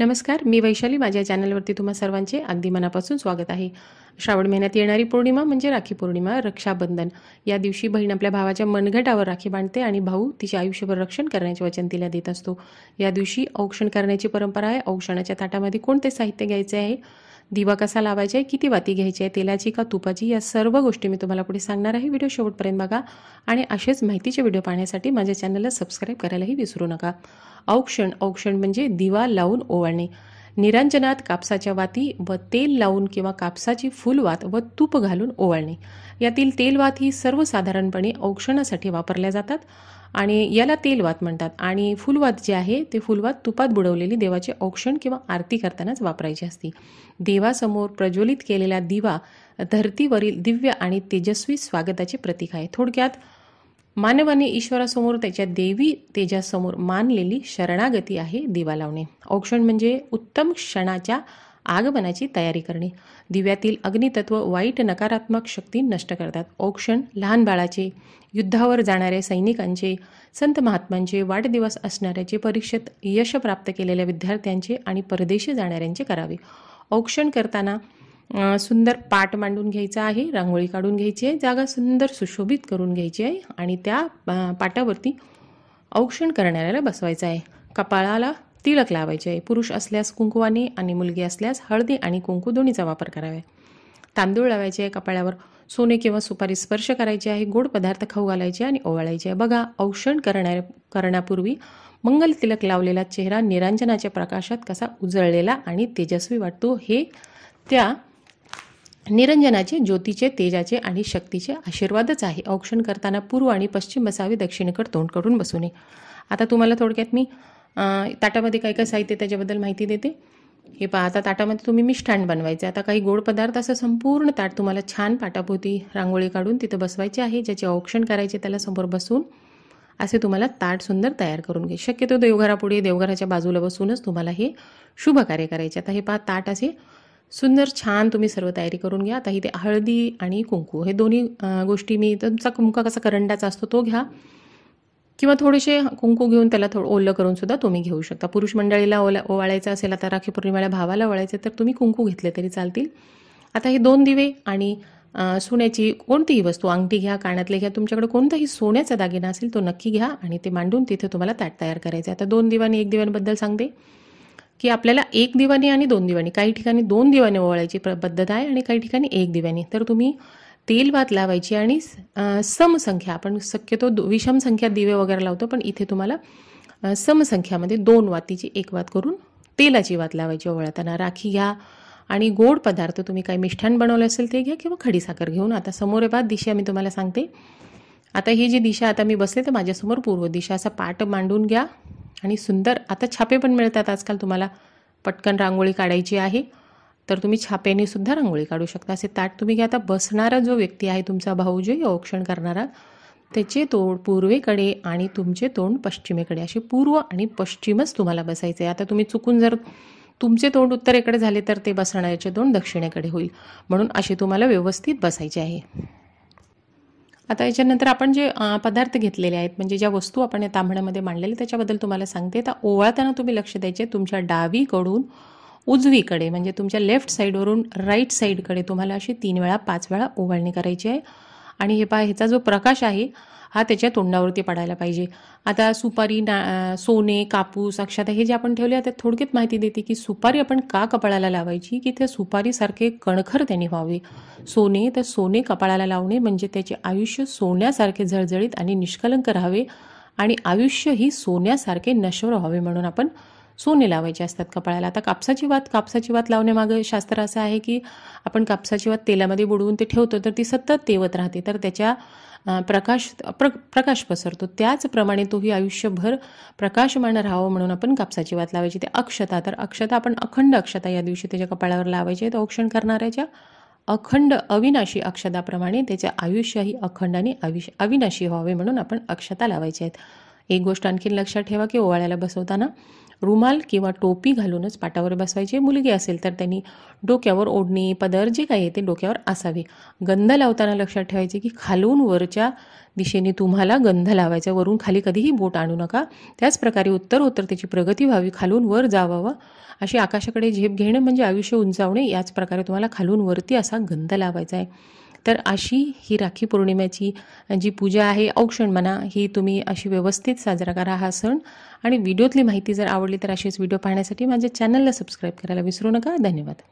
नमस्कार मी वैशाली माझ्या चॅनलवरती तुम्हा सर्वांचे अगदी मनापासून स्वागत आहे श्रावण महिन्यात येणारी पौर्णिमा म्हणजे राखी पौर्णिमा रक्षाबंधन या दिवशी बहीण आपल्या भावाच्या मनगटावर राखी बांधते आणि भाऊ तिचे आयुष्यभर रक्षण करण्याचे वचन तिला देत असतो या दिवशी औक्षण करण्याची परंपरा आहे औक्षणाच्या ताटामध्ये कोणते साहित्य घ्यायचे आहे दिवा कसा लावायचा आहे किती वाती घ्यायची आहे तेलाची का तुपाची या सर्व गोष्टी मी तुम्हाला पुढे सांगणार आहे व्हिडिओ शेवटपर्यंत बघा आणि असेच माहितीचे व्हिडिओ पाहण्यासाठी माझ्या चॅनलला सबस्क्राईब करायलाही विसरू नका औक्षण औक्षण म्हणजे दिवा लावून ओवाळणे निरंजनात कापसाच्या वाती व तेल लावून किंवा कापसाची फुलवात व तूप घालून ओवाळणे यातील तेलवात ही सर्वसाधारणपणे औक्षणासाठी वापरल्या जातात आणि याला तेलवात म्हणतात आणि फुलवात जे आहे ते फुलवात तुपात बुडवलेली देवाचे औक्षण किंवा आरती करतानाच वापरायची असते देवासमोर प्रज्वलित केलेला दिवा धरतीवरील दिव्य आणि तेजस्वी स्वागताचे प्रतीक आहे थोडक्यात मानवाने ईश्वरासमोर त्याच्या देवी तेजासमोर मानलेली शरणागती आहे दिवा लावणे औक्षण म्हणजे उत्तम क्षणाच्या आगमनाची तयारी करणे दिव्यातील अग्नितत्व वाईट नकारात्मक शक्ती नष्ट करतात औक्षण लहान बाळाचे युद्धावर जाणाऱ्या सैनिकांचे संत महात्मांचे वाढदिवस असणाऱ्याचे परीक्षेत यश प्राप्त केलेल्या विद्यार्थ्यांचे आणि परदेशी जाणाऱ्यांचे करावे औक्षण करताना सुंदर पाट मांडून घ्यायचा आहे रांगोळी काढून घ्यायची आहे जागा सुंदर सुशोभित करून घ्यायची आहे आणि त्या पाटावरती औक्षण करणाऱ्याला बसवायचं आहे कपाळाला तिलक लावायचे आहे पुरुष असल्यास कुंकुवाने आणि मुलगी असल्यास हळदी आणि कुंकू दोन्हीचा वापर करावा तांदूळ लावायचे आहे कपाळावर सोने किंवा सुपारी स्पर्श करायचे आहे गोड पदार्थ खाऊ घालायचे आणि ओवाळायचे आहे बघा औषण करणार करण्यापूर्वी मंगल तिलक लावलेला चेहरा निरांजनाच्या प्रकाशात कसा उजळलेला आणि तेजस्वी वाटतो हे त्या निरंजनाचे ज्योतीचे तेजाचे आणि शक्तीचे आशीर्वादच आहे औक्षण करताना पूर्व आणि पश्चिम बसावे दक्षिणेकडे तोंड करून बसू नये आता तुम्हाला थोडक्यात मी ताटामध्ये काय काय साहित्य त्याच्याबद्दल माहिती देते हे पहा आता ताटामध्ये तुम्ही मिष्ठान बनवायचे आता काही गोड पदार्थ असं संपूर्ण ताट तुम्हाला छान पाटापोती रांगोळी काढून तिथं बसवायचे आहे ज्याचे औक्षण करायचे त्याला समोर बसून असे तुम्हाला ताट सुंदर तयार करून घ्या शक्यतो देवघरापुढे देवघराच्या बाजूला बसूनच तुम्हाला हे शुभ कार्य करायचे आता हे पहा ताट असे सुंदर छान तुम्ही सर्व तयारी करून घ्या आता इथे हळदी आणि कुंकू हे दोन्ही गोष्टी मी तुमचा कुंका कसा करंडाचा असतो तो घ्या किंवा थोडेसे कुंकू घेऊन त्याला थोडं ओलं करून सुद्धा तुम्ही घेऊ शकता पुरुष मंडळीला ओला ओवाळायचं असेल आता राखी पौर्णिमेला भावाला ओवाळायचं तर तुम्ही कुंकू घेतले तरी चालतील आता हे दोन दिवे आणि सोन्याची कोणतीही वस्तू अंगठी घ्या कानातले घ्या तुमच्याकडे कोणताही सोन्याचा दागिना असेल तो नक्की घ्या आणि ते मांडून तिथे तुम्हाला ताट तयार करायचं आहे आता दोन दिव्यांनी एक दिव्यांबद्दल सांगते की आपल्याला एक दिवाणी आणि दोन दिवाणी काही ठिकाणी दोन दिवाणी ओवाळायची पद्धत आहे आणि काही ठिकाणी एक दिवाणी तर तुम्ही तेल वात लावायची आणि समसंख्या आपण शक्यतो विषम संख्या दिवे वगैरे लावतो पण इथे तुम्हाला समसंख्यामध्ये दोन वातीची एक वात करून तेलाची वात लावायची ओवाळताना राखी घ्या आणि गोड पदार्थ तुम्ही काही मिष्ठान बनवलं असेल ते घ्या किंवा खडीसाखर घेऊन आता समोर बाद दिशा मी तुम्हाला सांगते आता ही जी दिशा आता मी बसले तर माझ्यासमोर पूर्व दिशा असा पाठ मांडून घ्या आणि सुंदर आता छापे पण मिळतात आजकाल तुम्हाला पटकन रांगोळी काढायची आहे तर तुम्ही छापेने सुद्धा रांगोळी काढू शकता असे ताट तुम्ही घ्या आता बसणारा जो व्यक्ती आहे तुमचा भाऊ जो औक्षण करणारा त्याचे तोंड पूर्वेकडे आणि तुमचे तोंड पश्चिमेकडे असे पूर्व आणि पश्चिमच तुम्हाला बसायचे आहे आता तुम्ही चुकून जर तुमचे तोंड उत्तरेकडे झाले तर ते बसणाऱ्याचे तोंड दक्षिणेकडे होईल म्हणून असे तुम्हाला व्यवस्थित बसायचे आहे आता याच्यानंतर आपण जे पदार्थ घेतलेले आहेत म्हणजे ज्या वस्तू आपण या तांबड्यामध्ये मांडलेल्या त्याच्याबद्दल तुम्हाला सांगते तर ओवाळताना तुम्ही लक्ष द्यायचे तुमच्या डावीकडून उजवीकडे म्हणजे तुमच्या लेफ्ट साईडवरून राईट साईडकडे तुम्हाला अशी तीन वेळा पाच वेळा ओवाळणी करायची आहे आणि हे पहा ह्याचा जो प्रकाश आहे हा त्याच्या तोंडावरती पडायला पाहिजे आता सुपारी ना सोने कापूस अक्षता हे जे आपण ठेवले त्यात थोडक्यात माहिती देते की सुपारी आपण का कपाळाला लावायची की त्या सुपारीसारखे कणखर त्याने व्हावे सोने तर सोने कपाळाला लावणे म्हणजे त्याचे आयुष्य सोन्यासारखे झळझळीत आणि निष्कलंक राहावे आणि आयुष्य ही सोन्यासारखे नश्वर व्हावे म्हणून आपण सोने लावायचे असतात कपाळाला आता कापसाची वात कापसाची वात लावण्यामागं शास्त्र असं आहे की आपण कापसाची वात तेलामध्ये बुडवून ते ठेवतो तर ती सतत तेवत राहते तर त्याच्या प्रकाश प्र प्रकाश पसरतो त्याचप्रमाणे तोही आयुष्यभर प्रकाशमान राहावं म्हणून आपण कापसाची वात लावायची ते अक्षता तर अक्षता आपण अखंड अक्षता या दिवशी त्याच्या कपाळावर लावायची तो औक्षण करणाऱ्याच्या अखंड अविनाशी अक्षताप्रमाणे त्याचे आयुष्यही अखंड आणि अविश अविनाशी व्हावे म्हणून आपण अक्षता लावायचे आहेत एक गोष्ट आणखीन लक्षात ठेवा की ओवाळ्याला बसवताना रुमाल किंवा टोपी घालूनच पाटावर बसवायची मुलगी असेल तर त्यांनी डोक्यावर ओढणी पदर जे काही आहे ते डोक्यावर असावे गंध लावताना लक्षात ठेवायचे की खालून वरच्या दिशेने तुम्हाला गंध लावायचा वरून खाली कधीही बोट आणू नका त्याचप्रकारे उत्तर उत्तर त्याची प्रगती व्हावी खालून वर जावावं अशी आकाशाकडे झेप घेणं म्हणजे आयुष्य उंचावणे याच प्रकारे तुम्हाला खालून वरती असा गंध लावायचा आहे तर अशी ही राखी पौर्णिमेची जी पूजा आहे औक्षण मना ही तुम्ही अशी व्यवस्थित साजरा करा हा सण आणि व्हिडिओतली माहिती जर आवडली तर अशीच व्हिडिओ पाहण्यासाठी माझ्या चॅनलला सबस्क्राईब करायला विसरू नका धन्यवाद